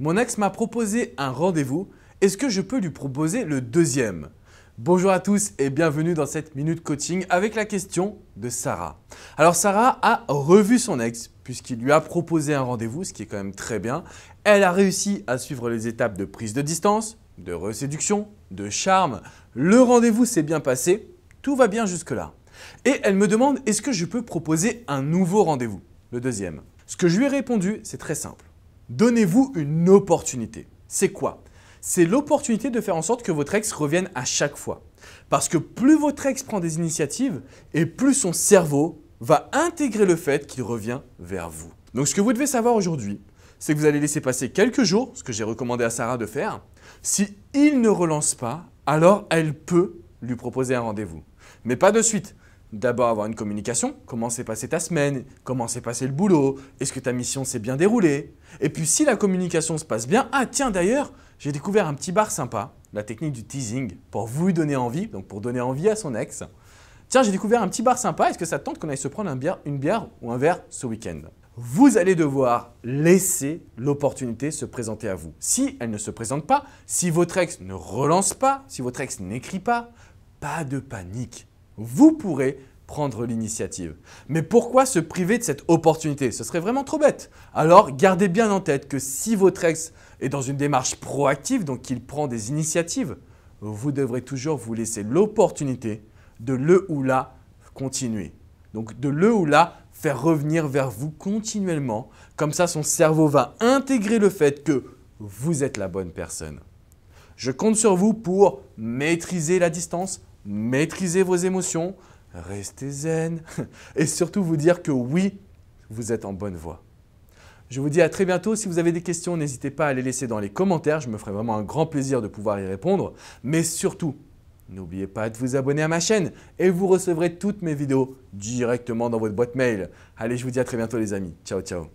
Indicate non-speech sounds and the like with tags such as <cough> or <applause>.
Mon ex m'a proposé un rendez-vous. Est-ce que je peux lui proposer le deuxième Bonjour à tous et bienvenue dans cette minute coaching avec la question de Sarah. Alors Sarah a revu son ex puisqu'il lui a proposé un rendez-vous, ce qui est quand même très bien. Elle a réussi à suivre les étapes de prise de distance, de reséduction, de charme. Le rendez-vous s'est bien passé, tout va bien jusque-là. Et elle me demande est-ce que je peux proposer un nouveau rendez-vous, le deuxième. Ce que je lui ai répondu, c'est très simple. Donnez-vous une opportunité. C'est quoi C'est l'opportunité de faire en sorte que votre ex revienne à chaque fois. Parce que plus votre ex prend des initiatives, et plus son cerveau va intégrer le fait qu'il revient vers vous. Donc ce que vous devez savoir aujourd'hui, c'est que vous allez laisser passer quelques jours, ce que j'ai recommandé à Sarah de faire. Si il ne relance pas, alors elle peut lui proposer un rendez-vous. Mais pas de suite d'abord avoir une communication. Comment s'est passée ta semaine Comment s'est passé le boulot Est-ce que ta mission s'est bien déroulée Et puis si la communication se passe bien, ah tiens d'ailleurs, j'ai découvert un petit bar sympa, la technique du teasing, pour vous donner envie, donc pour donner envie à son ex. Tiens, j'ai découvert un petit bar sympa, est-ce que ça te tente qu'on aille se prendre un bière, une bière ou un verre ce week-end vous allez devoir laisser l'opportunité se présenter à vous. Si elle ne se présente pas, si votre ex ne relance pas, si votre ex n'écrit pas, pas de panique. Vous pourrez prendre l'initiative. Mais pourquoi se priver de cette opportunité Ce serait vraiment trop bête. Alors gardez bien en tête que si votre ex est dans une démarche proactive, donc qu'il prend des initiatives, vous devrez toujours vous laisser l'opportunité de le ou la continuer. Donc de le ou la faire revenir vers vous continuellement. Comme ça, son cerveau va intégrer le fait que vous êtes la bonne personne. Je compte sur vous pour maîtriser la distance, maîtriser vos émotions, restez zen <laughs> et surtout vous dire que oui, vous êtes en bonne voie. Je vous dis à très bientôt. Si vous avez des questions, n'hésitez pas à les laisser dans les commentaires. Je me ferai vraiment un grand plaisir de pouvoir y répondre. Mais surtout, n'oubliez pas de vous abonner à ma chaîne et vous recevrez toutes mes vidéos directement dans votre boîte mail. Allez, je vous dis à très bientôt les amis. Ciao, ciao.